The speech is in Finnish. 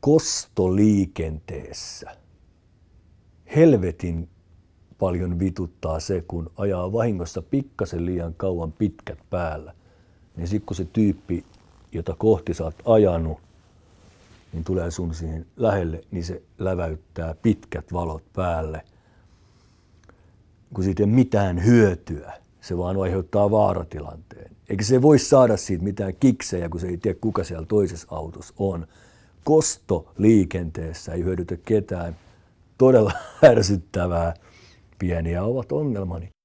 kostoliikenteessä helvetin paljon vituttaa se, kun ajaa vahingossa pikkasen liian kauan pitkät päällä. Niin sitten kun se tyyppi, jota kohti sä oot ajanut, niin tulee sun siihen lähelle, niin se läväyttää pitkät valot päälle. Kun siitä ei mitään hyötyä, se vaan aiheuttaa vaaratilanteen. Eikä se voi saada siitä mitään kiksejä, kun se ei tiedä, kuka siellä toisessa autossa on kosto liikenteessä ei hyödytä ketään. Todella ärsyttävää. Pieniä ovat ongelmani.